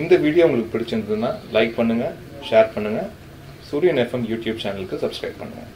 இந்த வீடியோ உங்களுக்கு பிடிச்சிருந்ததுன்னா லைக் பண்ணுங்கள் ஷேர் பண்ணுங்கள் சூரியன் எஃப்எம் யூடியூப் சேனலுக்கு சப்ஸ்கிரைப் பண்ணுங்கள்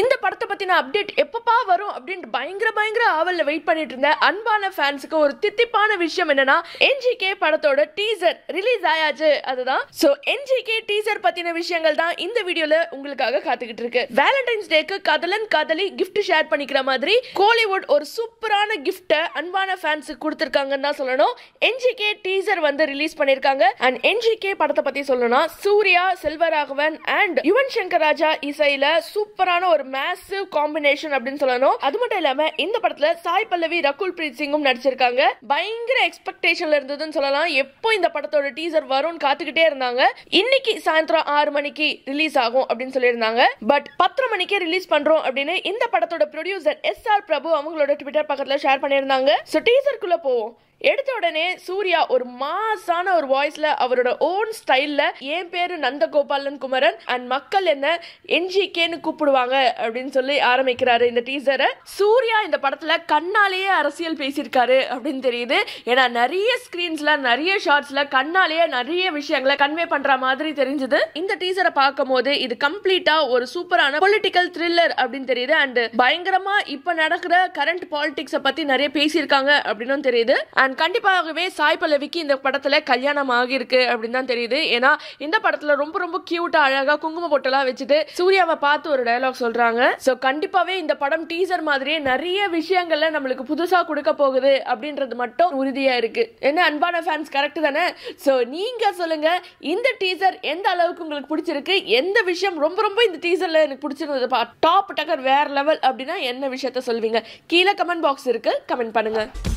இந்த படத்தை பற்றின அப்டேட் எப்பப்பா வரும் அப்படின்ட்டு பயங்கர பயங்கர ஆவலில் வெயிட் பண்ணிட்டு இருந்த அன்பான ஃபேன்ஸுக்கு ஒரு தித்திப்பான விஷயம் என்னன்னா என்ஜிகே படத்தோட டீசர் ரிலீஸ் ஆயாச்சு அதுதான் ஸோ என்ஜிகே டீசர் பற்றின விஷயங்கள் தான் இந்த வீடியோவில் உங்களுக்காக காத்துக்கிட்டு இருக்கு வேலண்டைன்ஸ் டேக்கு கதலன் கதலி கிஃப்ட் ஷேர் பண்ணிக்கிற மாதிரி கோலிவுட் ஒரு சூப்பரான கிஃப்ட்டை அன்பான ஃபேன்ஸுக்கு கொடுத்துருக்காங்கன்னு தான் சொல்லணும் என்ஜிகே டீசர் வந்து ரிலீஸ் பண்ணியிருக்காங்க அண்ட் என்ஜிகே படத்தை பற்றி சொல்லணும்னா சூர்யா செல்வராகவன் அண்ட் யுவன் சங்கர் ராஜா இசையில் சூப்பரான ஒரு ஒரு மேசிவ் காம்பினேஷன் அப்படின்னு சொல்லணும் அது மட்டும் இல்லாம இந்த படத்துல சாய் பல்லவி ரகுல் பிரீத் சிங்கும் நடிச்சிருக்காங்க பயங்கர எக்ஸ்பெக்டேஷன்ல இருந்ததுன்னு சொல்லலாம் எப்போ இந்த படத்தோட டீசர் வரும்னு காத்துக்கிட்டே இருந்தாங்க இன்னைக்கு சாயந்தரம் ஆறு மணிக்கு ரிலீஸ் ஆகும் அப்படின்னு சொல்லியிருந்தாங்க பட் பத்தரை மணிக்கே ரிலீஸ் பண்றோம் அப்படின்னு இந்த படத்தோட ப்ரொடியூசர் எஸ் ஆர் பிரபு அவங்களோட ட்விட்டர் பக்கத்துல ஷேர் பண்ணியிருந்தாங்க ஸோ டீசருக்குள்ள போவோம் எடுத்த உடனே சூர்யா ஒரு மாசான ஒரு வாய்ஸ்ல அவரோட ஓன் ஸ்டைல்ல என் பேரு நந்தகோபாலன் குமரன் அண்ட் மக்கள் என்ன என்ஜிகேன்னு கூப்பிடுவாங்க அப்படின்னு சொல்லி ஆரம்பிக்கிறாரு இந்த டீசரை சூர்யா இந்த படத்துல கண்ணாலேயே அரசியல் பேசியிருக்காரு அப்படின்னு தெரியுது ஏன்னா நிறைய ஸ்கிரீன்ஸ்ல நிறைய ஷார்ட்ஸ்ல கண்ணாலேயே நிறைய விஷயங்களை கன்வே பண்ற மாதிரி தெரிஞ்சது இந்த டீசரை பார்க்கும் போது இது கம்ப்ளீட்டா ஒரு சூப்பரான பொலிட்டிக்கல் த்ரில்லர் அப்படின்னு தெரியுது அண்ட் பயங்கரமா இப்ப நடக்கிற கரண்ட் பாலிடிக்ஸை பத்தி நிறைய பேசியிருக்காங்க அப்படின்னு தெரியுது அண்ட் கண்டிப்பாகவே சாய் பல்லவிக்கு இந்த படத்தில் கல்யாணம் ஆகியிருக்கு அப்படின்னு தான் தெரியுது ஏன்னா இந்த படத்தில் ரொம்ப ரொம்ப கியூட்டாக அழகாக குங்கும பொட்டெல்லாம் வச்சுட்டு சூர்யாவை பார்த்து ஒரு டைலாக் சொல்கிறாங்க ஸோ கண்டிப்பாகவே இந்த படம் டீசர் மாதிரியே நிறைய விஷயங்கள்ல நம்மளுக்கு புதுசாக கொடுக்க போகுது அப்படின்றது மட்டும் உறுதியாக இருக்குது என்ன அன்பான ஃபேன்ஸ் கரெக்டு தானே ஸோ நீங்கள் சொல்லுங்கள் இந்த டீசர் எந்த அளவுக்கு உங்களுக்கு பிடிச்சிருக்கு எந்த விஷயம் ரொம்ப ரொம்ப இந்த டீசரில் எனக்கு பிடிச்சிருந்தது டாப் டக்கர் வேற லெவல் அப்படின்னா என்ன விஷயத்த சொல்வீங்க கீழே கமெண்ட் பாக்ஸ் இருக்குது கமெண்ட் பண்ணுங்கள்